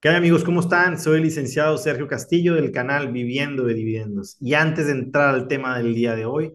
¿Qué hay amigos? ¿Cómo están? Soy el licenciado Sergio Castillo del canal Viviendo de Dividendos. Y antes de entrar al tema del día de hoy,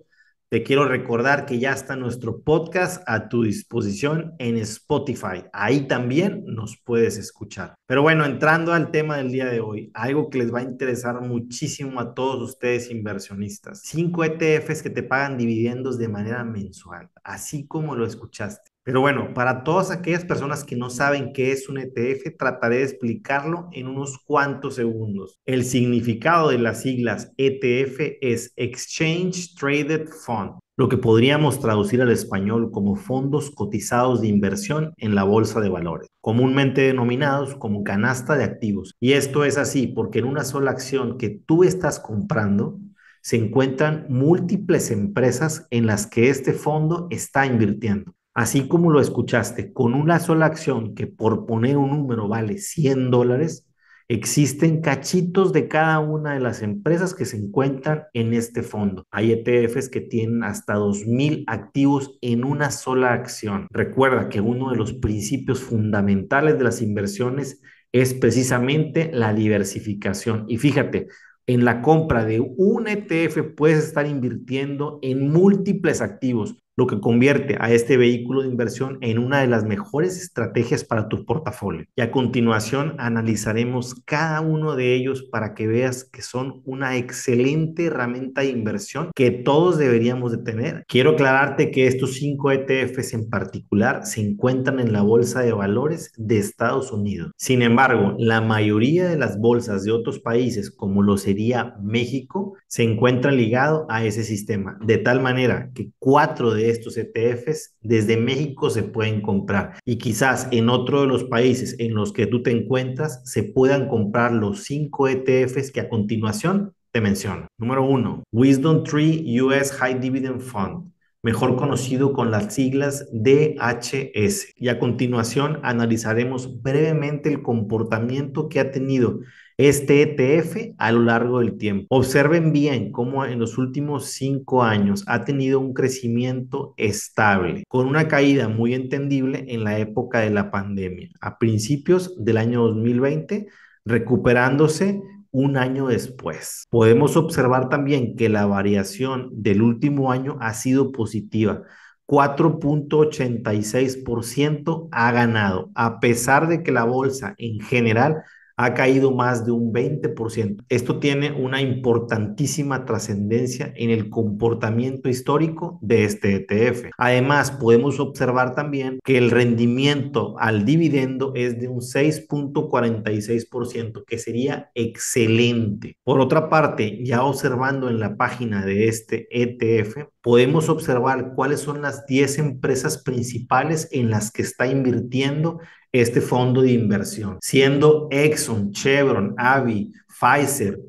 te quiero recordar que ya está nuestro podcast a tu disposición en Spotify. Ahí también nos puedes escuchar. Pero bueno, entrando al tema del día de hoy, algo que les va a interesar muchísimo a todos ustedes inversionistas. Cinco ETFs que te pagan dividendos de manera mensual, así como lo escuchaste. Pero bueno, para todas aquellas personas que no saben qué es un ETF, trataré de explicarlo en unos cuantos segundos. El significado de las siglas ETF es Exchange Traded Fund, lo que podríamos traducir al español como fondos cotizados de inversión en la bolsa de valores, comúnmente denominados como canasta de activos. Y esto es así porque en una sola acción que tú estás comprando, se encuentran múltiples empresas en las que este fondo está invirtiendo así como lo escuchaste, con una sola acción que por poner un número vale 100 dólares, existen cachitos de cada una de las empresas que se encuentran en este fondo. Hay ETFs que tienen hasta 2.000 activos en una sola acción. Recuerda que uno de los principios fundamentales de las inversiones es precisamente la diversificación. Y fíjate, en la compra de un ETF puedes estar invirtiendo en múltiples activos lo que convierte a este vehículo de inversión en una de las mejores estrategias para tu portafolio. Y a continuación analizaremos cada uno de ellos para que veas que son una excelente herramienta de inversión que todos deberíamos de tener. Quiero aclararte que estos cinco ETFs en particular se encuentran en la bolsa de valores de Estados Unidos. Sin embargo, la mayoría de las bolsas de otros países, como lo sería México, se encuentran ligado a ese sistema, de tal manera que cuatro de estos ETFs desde México se pueden comprar y quizás en otro de los países en los que tú te encuentras se puedan comprar los cinco ETFs que a continuación te menciono. Número uno, Wisdom Tree US High Dividend Fund mejor conocido con las siglas DHS. Y a continuación analizaremos brevemente el comportamiento que ha tenido este ETF a lo largo del tiempo. Observen bien cómo en los últimos cinco años ha tenido un crecimiento estable, con una caída muy entendible en la época de la pandemia, a principios del año 2020, recuperándose un año después. Podemos observar también que la variación del último año ha sido positiva. 4.86% ha ganado, a pesar de que la bolsa en general ha caído más de un 20%. Esto tiene una importantísima trascendencia en el comportamiento histórico de este ETF. Además, podemos observar también que el rendimiento al dividendo es de un 6.46%, que sería excelente. Por otra parte, ya observando en la página de este ETF, podemos observar cuáles son las 10 empresas principales en las que está invirtiendo este fondo de inversión, siendo Exxon, Chevron, Avi, Pfizer,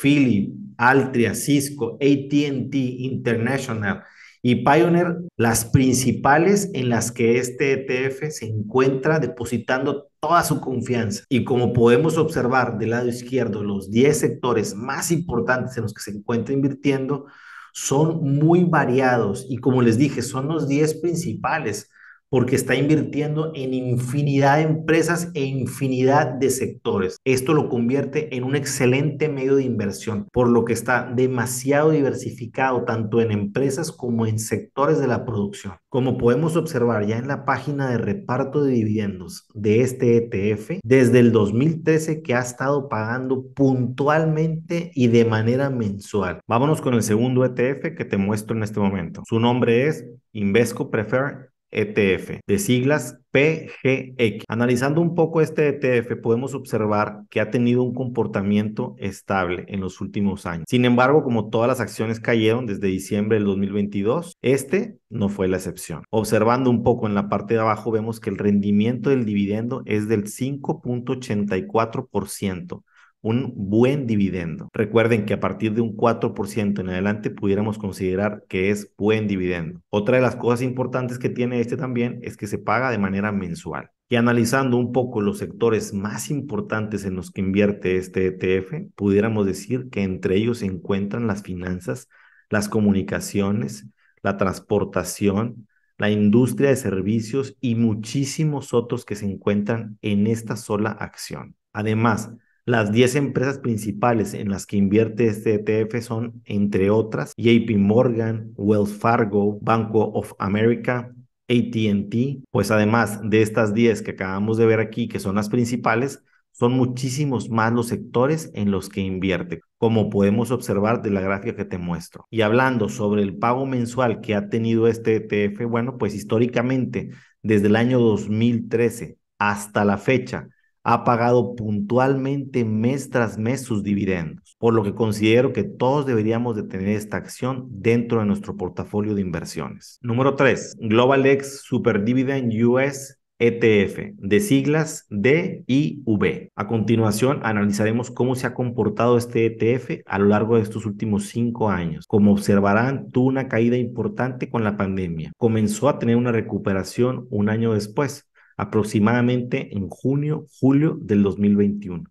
Philip, Altria, Cisco, ATT International y Pioneer las principales en las que este ETF se encuentra depositando toda su confianza. Y como podemos observar del lado izquierdo, los 10 sectores más importantes en los que se encuentra invirtiendo son muy variados y como les dije, son los 10 principales porque está invirtiendo en infinidad de empresas e infinidad de sectores. Esto lo convierte en un excelente medio de inversión, por lo que está demasiado diversificado tanto en empresas como en sectores de la producción. Como podemos observar ya en la página de reparto de dividendos de este ETF, desde el 2013 que ha estado pagando puntualmente y de manera mensual. Vámonos con el segundo ETF que te muestro en este momento. Su nombre es Invesco Prefer ETF, de siglas PGX. Analizando un poco este ETF, podemos observar que ha tenido un comportamiento estable en los últimos años. Sin embargo, como todas las acciones cayeron desde diciembre del 2022, este no fue la excepción. Observando un poco en la parte de abajo, vemos que el rendimiento del dividendo es del 5.84% un buen dividendo. Recuerden que a partir de un 4% en adelante pudiéramos considerar que es buen dividendo. Otra de las cosas importantes que tiene este también es que se paga de manera mensual. Y analizando un poco los sectores más importantes en los que invierte este ETF, pudiéramos decir que entre ellos se encuentran las finanzas, las comunicaciones, la transportación, la industria de servicios y muchísimos otros que se encuentran en esta sola acción. Además, las 10 empresas principales en las que invierte este ETF son, entre otras, JP Morgan, Wells Fargo, Banco of America, ATT. Pues además de estas 10 que acabamos de ver aquí, que son las principales, son muchísimos más los sectores en los que invierte, como podemos observar de la gráfica que te muestro. Y hablando sobre el pago mensual que ha tenido este ETF, bueno, pues históricamente, desde el año 2013 hasta la fecha, ha pagado puntualmente mes tras mes sus dividendos, por lo que considero que todos deberíamos de tener esta acción dentro de nuestro portafolio de inversiones. Número 3. X Super Dividend US ETF de siglas DIV. A continuación, analizaremos cómo se ha comportado este ETF a lo largo de estos últimos cinco años. Como observarán, tuvo una caída importante con la pandemia. Comenzó a tener una recuperación un año después, aproximadamente en junio, julio del 2021.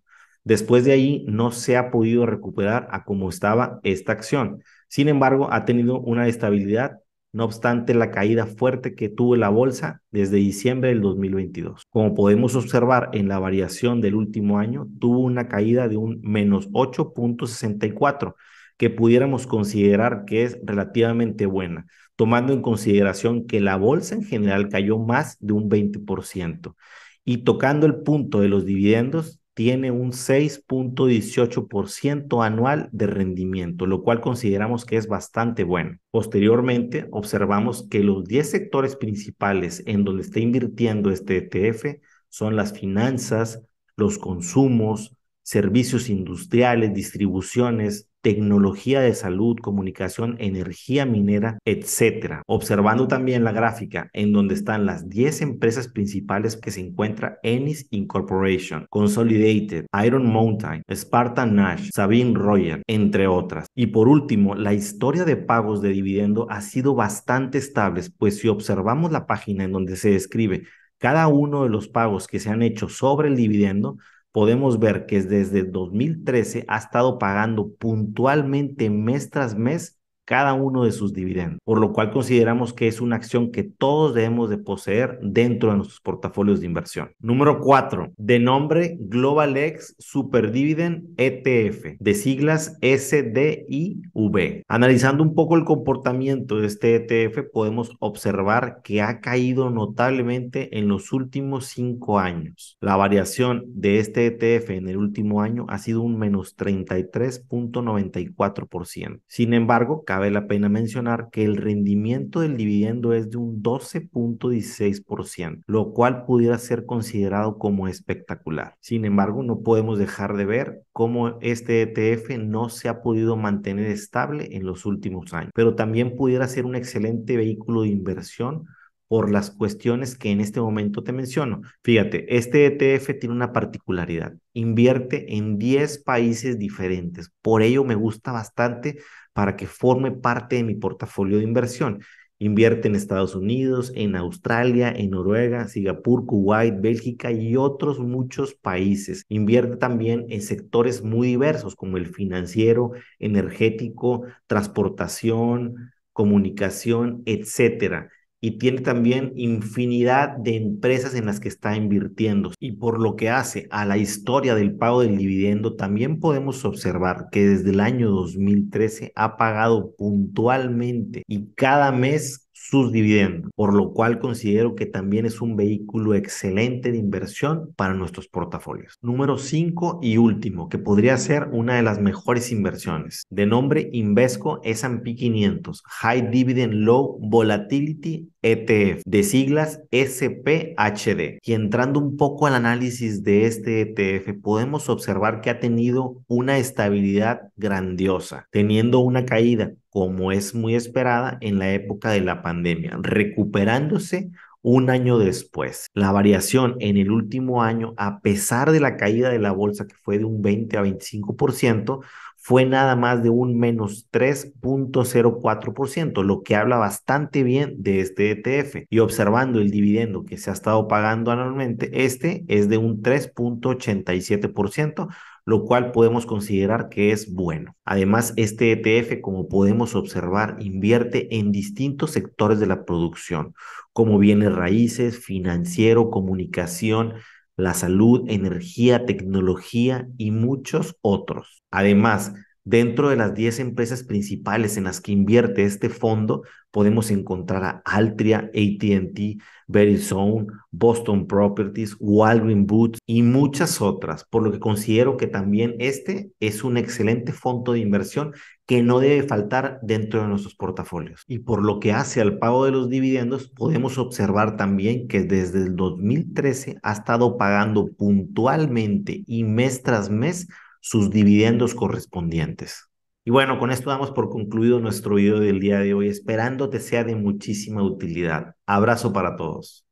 Después de ahí no se ha podido recuperar a como estaba esta acción. Sin embargo, ha tenido una estabilidad, no obstante la caída fuerte que tuvo la bolsa desde diciembre del 2022. Como podemos observar en la variación del último año, tuvo una caída de un menos 8.64 que pudiéramos considerar que es relativamente buena, tomando en consideración que la bolsa en general cayó más de un 20%. Y tocando el punto de los dividendos, tiene un 6.18% anual de rendimiento, lo cual consideramos que es bastante bueno. Posteriormente, observamos que los 10 sectores principales en donde está invirtiendo este ETF son las finanzas, los consumos, servicios industriales, distribuciones, tecnología de salud, comunicación, energía minera, etcétera. Observando también la gráfica en donde están las 10 empresas principales que se encuentra Ennis Incorporation, Consolidated, Iron Mountain, Spartan Nash, Sabine Royer, entre otras. Y por último, la historia de pagos de dividendo ha sido bastante estable, pues si observamos la página en donde se describe cada uno de los pagos que se han hecho sobre el dividendo, podemos ver que desde 2013 ha estado pagando puntualmente mes tras mes cada uno de sus dividendos, por lo cual consideramos que es una acción que todos debemos de poseer dentro de nuestros portafolios de inversión. Número 4, de nombre Global Super Dividend ETF, de siglas SDIV. Analizando un poco el comportamiento de este ETF, podemos observar que ha caído notablemente en los últimos cinco años. La variación de este ETF en el último año ha sido un menos 33.94%. Sin embargo, Vale la pena mencionar que el rendimiento del dividendo es de un 12.16%, lo cual pudiera ser considerado como espectacular. Sin embargo, no podemos dejar de ver cómo este ETF no se ha podido mantener estable en los últimos años, pero también pudiera ser un excelente vehículo de inversión por las cuestiones que en este momento te menciono. Fíjate, este ETF tiene una particularidad, invierte en 10 países diferentes. Por ello me gusta bastante para que forme parte de mi portafolio de inversión. Invierte en Estados Unidos, en Australia, en Noruega, Singapur, Kuwait, Bélgica y otros muchos países. Invierte también en sectores muy diversos como el financiero, energético, transportación, comunicación, etcétera y tiene también infinidad de empresas en las que está invirtiendo. Y por lo que hace a la historia del pago del dividendo, también podemos observar que desde el año 2013 ha pagado puntualmente y cada mes sus dividendos, por lo cual considero que también es un vehículo excelente de inversión para nuestros portafolios. Número 5 y último, que podría ser una de las mejores inversiones, de nombre Invesco S&P 500 High Dividend Low Volatility ETF de siglas SPHD. Y entrando un poco al análisis de este ETF, podemos observar que ha tenido una estabilidad grandiosa, teniendo una caída como es muy esperada en la época de la pandemia, recuperándose un año después. La variación en el último año, a pesar de la caída de la bolsa que fue de un 20 a 25%, fue nada más de un menos 3.04%, lo que habla bastante bien de este ETF. Y observando el dividendo que se ha estado pagando anualmente, este es de un 3.87% lo cual podemos considerar que es bueno. Además, este ETF, como podemos observar, invierte en distintos sectores de la producción, como bienes raíces, financiero, comunicación, la salud, energía, tecnología y muchos otros. Además, dentro de las 10 empresas principales en las que invierte este fondo, podemos encontrar a Altria, ATT, Verizon, Boston Properties, Walgreen Boots y muchas otras, por lo que considero que también este es un excelente fondo de inversión que no debe faltar dentro de nuestros portafolios. Y por lo que hace al pago de los dividendos, podemos observar también que desde el 2013 ha estado pagando puntualmente y mes tras mes sus dividendos correspondientes. Y bueno, con esto damos por concluido nuestro video del día de hoy, esperando te sea de muchísima utilidad. Abrazo para todos.